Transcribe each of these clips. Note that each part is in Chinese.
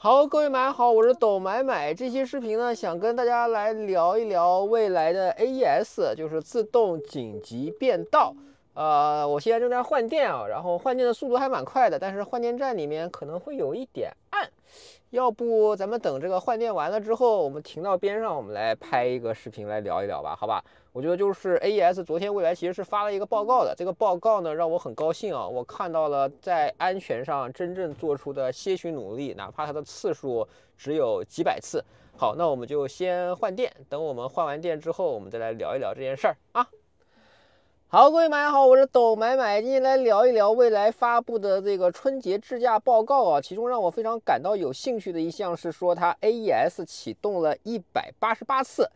好，各位买好，我是抖买买。这期视频呢，想跟大家来聊一聊未来的 A E S，就是自动紧急变道。呃，我现在正在换电啊，然后换电的速度还蛮快的，但是换电站里面可能会有一点暗。要不咱们等这个换电完了之后，我们停到边上，我们来拍一个视频来聊一聊吧，好吧？我觉得就是 A E S 昨天蔚来其实是发了一个报告的，这个报告呢让我很高兴啊，我看到了在安全上真正做出的些许努力，哪怕它的次数只有几百次。好，那我们就先换电，等我们换完电之后，我们再来聊一聊这件事儿啊。好，各位买家好，我是抖买买，今天来聊一聊未来发布的这个春节智驾报告啊。其中让我非常感到有兴趣的一项是说，它 AES 启动了188次。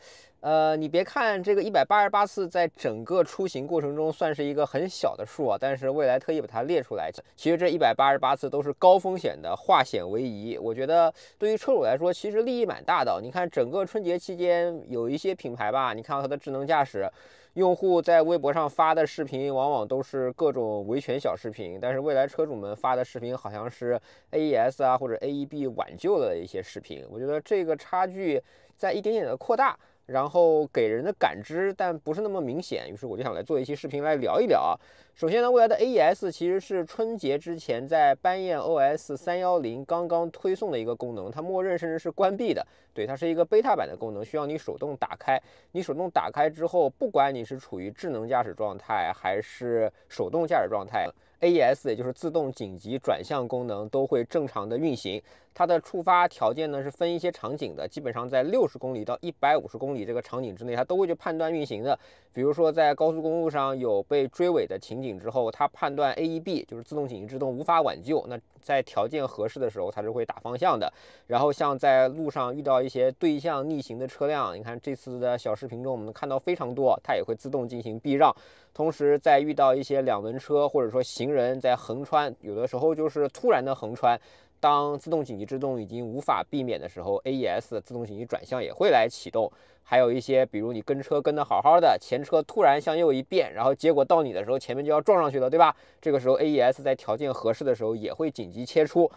呃，你别看这个一百八十八次在整个出行过程中算是一个很小的数啊，但是蔚来特意把它列出来，其实这一百八十八次都是高风险的化险为夷。我觉得对于车主来说，其实利益蛮大的。你看整个春节期间有一些品牌吧，你看到它的智能驾驶，用户在微博上发的视频往往都是各种维权小视频，但是蔚来车主们发的视频好像是 A E S 啊或者 A E B 挽救的一些视频。我觉得这个差距在一点点的扩大。然后给人的感知，但不是那么明显。于是我就想来做一期视频来聊一聊啊。首先呢，未来的 AES 其实是春节之前在斑宴 OS 三幺零刚刚推送的一个功能，它默认甚至是关闭的。对，它是一个 beta 版的功能，需要你手动打开。你手动打开之后，不管你是处于智能驾驶状态还是手动驾驶状态，AES 也就是自动紧急转向功能都会正常的运行。它的触发条件呢是分一些场景的，基本上在六十公里到一百五十公里这个场景之内，它都会去判断运行的。比如说在高速公路上有被追尾的情景之后，它判断 AEB 就是自动紧急制动无法挽救，那在条件合适的时候，它是会打方向的。然后像在路上遇到一些对向逆行的车辆，你看这次的小视频中我们看到非常多，它也会自动进行避让。同时在遇到一些两轮车或者说行人在横穿，有的时候就是突然的横穿。当自动紧急制动已经无法避免的时候，A E S 自动紧急转向也会来启动。还有一些，比如你跟车跟的好好的，前车突然向右一变，然后结果到你的时候，前面就要撞上去了，对吧？这个时候 A E S 在条件合适的时候也会紧急切出。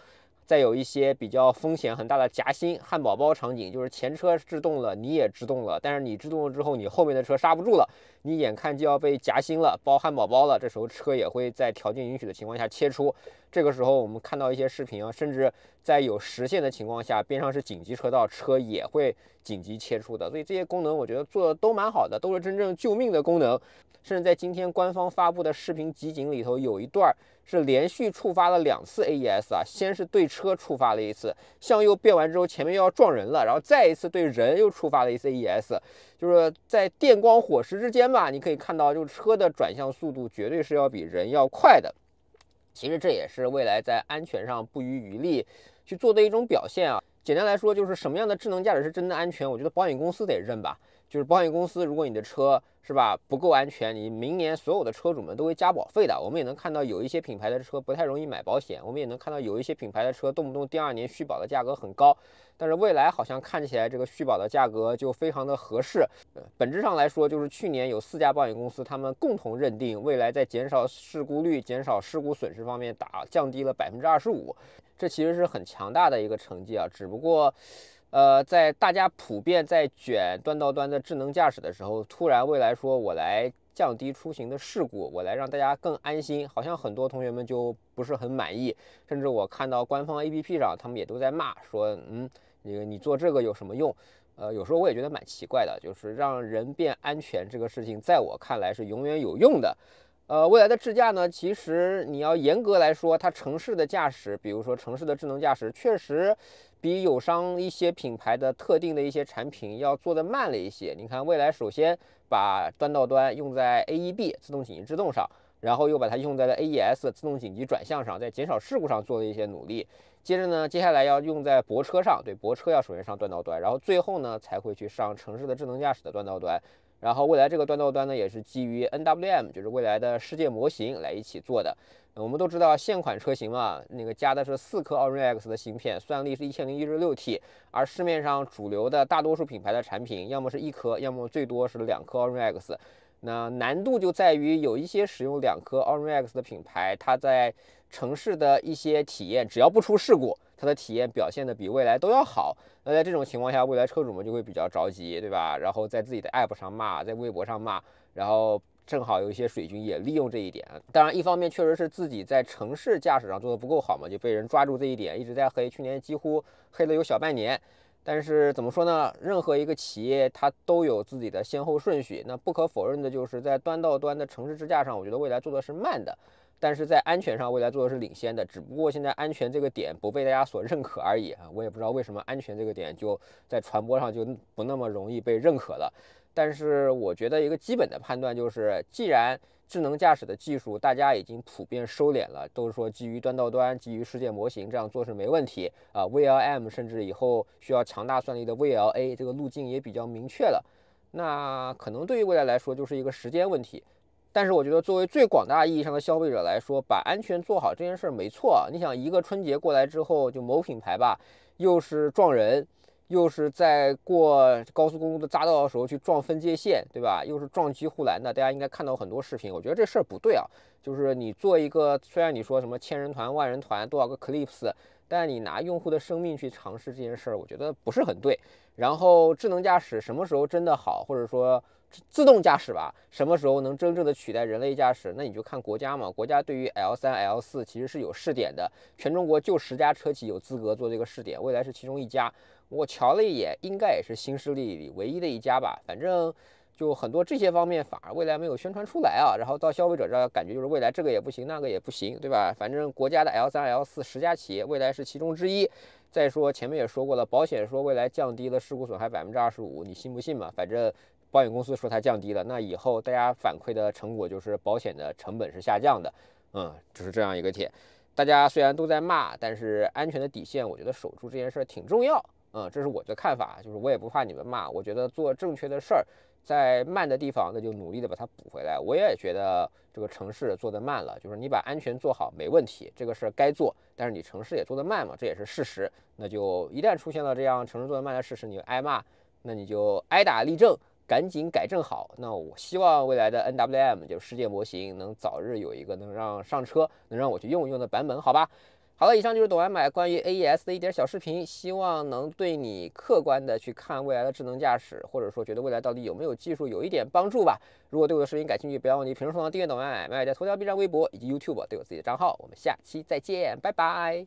再有一些比较风险很大的夹心、汉堡包场景，就是前车制动了，你也制动了，但是你制动了之后，你后面的车刹不住了，你眼看就要被夹心了、包汉堡包了，这时候车也会在条件允许的情况下切出。这个时候我们看到一些视频啊，甚至在有实线的情况下，边上是紧急车道，车也会紧急切出的。所以这些功能我觉得做的都蛮好的，都是真正救命的功能。甚至在今天官方发布的视频集锦里头，有一段儿。是连续触发了两次 A E S 啊，先是对车触发了一次，向右变完之后，前面又要撞人了，然后再一次对人又触发了一次 A E S，就是在电光火石之间吧，你可以看到，就车的转向速度绝对是要比人要快的。其实这也是未来在安全上不遗余力去做的一种表现啊。简单来说，就是什么样的智能驾驶是真的安全？我觉得保险公司得认吧。就是保险公司，如果你的车是吧不够安全，你明年所有的车主们都会加保费的。我们也能看到有一些品牌的车不太容易买保险，我们也能看到有一些品牌的车动不动第二年续保的价格很高。但是未来好像看起来这个续保的价格就非常的合适。本质上来说，就是去年有四家保险公司，他们共同认定未来在减少事故率、减少事故损失方面打降低了百分之二十五，这其实是很强大的一个成绩啊。只不过。呃，在大家普遍在卷端到端的智能驾驶的时候，突然未来说我来降低出行的事故，我来让大家更安心，好像很多同学们就不是很满意，甚至我看到官方 APP 上他们也都在骂说，嗯，你你做这个有什么用？呃，有时候我也觉得蛮奇怪的，就是让人变安全这个事情，在我看来是永远有用的。呃，未来的智驾呢，其实你要严格来说，它城市的驾驶，比如说城市的智能驾驶，确实比友商一些品牌的特定的一些产品要做的慢了一些。你看，未来首先把端到端用在 AEB 自动紧急制动上，然后又把它用在了 AES 自动紧急转向上，在减少事故上做了一些努力。接着呢，接下来要用在泊车上，对泊车要首先上端到端，然后最后呢才会去上城市的智能驾驶的端到端。然后未来这个端到端呢，也是基于 NWM，就是未来的世界模型来一起做的。我们都知道，现款车型啊，那个加的是四颗 Orin X 的芯片，算力是一千零一十六 T。而市面上主流的大多数品牌的产品，要么是一颗，要么最多是两颗 Orin X。那难度就在于有一些使用两颗 Orin X 的品牌，它在城市的一些体验，只要不出事故，它的体验表现的比蔚来都要好。那在这种情况下，未来车主们就会比较着急，对吧？然后在自己的 App 上骂，在微博上骂，然后正好有一些水军也利用这一点。当然，一方面确实是自己在城市驾驶上做的不够好嘛，就被人抓住这一点，一直在黑。去年几乎黑了有小半年。但是怎么说呢？任何一个企业它都有自己的先后顺序。那不可否认的就是，在端到端的城市支架上，我觉得未来做的是慢的。但是在安全上，蔚来做的是领先的，只不过现在安全这个点不被大家所认可而已啊，我也不知道为什么安全这个点就在传播上就不那么容易被认可了。但是我觉得一个基本的判断就是，既然智能驾驶的技术大家已经普遍收敛了，都是说基于端到端、基于世界模型这样做是没问题啊，VLM 甚至以后需要强大算力的 VLA 这个路径也比较明确了，那可能对于未来来说就是一个时间问题。但是我觉得，作为最广大意义上的消费者来说，把安全做好这件事儿没错。你想，一个春节过来之后，就某品牌吧，又是撞人，又是在过高速公路的匝道的时候去撞分界线，对吧？又是撞击护栏的，大家应该看到很多视频。我觉得这事儿不对啊！就是你做一个，虽然你说什么千人团、万人团，多少个 clips，但你拿用户的生命去尝试这件事儿，我觉得不是很对。然后智能驾驶什么时候真的好，或者说？自动驾驶吧，什么时候能真正的取代人类驾驶？那你就看国家嘛。国家对于 L3、L4 其实是有试点的，全中国就十家车企有资格做这个试点，未来是其中一家。我瞧了一眼，应该也是新势力里唯一的一家吧。反正就很多这些方面，反而未来没有宣传出来啊。然后到消费者这儿，感觉就是未来这个也不行，那个也不行，对吧？反正国家的 L3、L4 十家企业，未来是其中之一。再说前面也说过了，保险说未来降低了事故损害百分之二十五，你信不信嘛？反正。保险公司说它降低了，那以后大家反馈的成果就是保险的成本是下降的，嗯，就是这样一个帖。大家虽然都在骂，但是安全的底线，我觉得守住这件事儿挺重要，嗯，这是我的看法。就是我也不怕你们骂，我觉得做正确的事儿，在慢的地方那就努力的把它补回来。我也觉得这个城市做的慢了，就是你把安全做好没问题，这个事儿该做，但是你城市也做的慢嘛，这也是事实。那就一旦出现了这样城市做的慢的事实，你挨骂，那你就挨打立正。赶紧改正好。那我希望未来的 NWM 就世界模型能早日有一个能让上车、能让我去用一用的版本，好吧？好了，以上就是抖外卖关于 AES 的一点小视频，希望能对你客观的去看未来的智能驾驶，或者说觉得未来到底有没有技术，有一点帮助吧。如果对我的视频感兴趣，不要忘记评论、收藏、订阅懂外卖，在头条、B 站、微博以及 YouTube 都有自己的账号。我们下期再见，拜拜。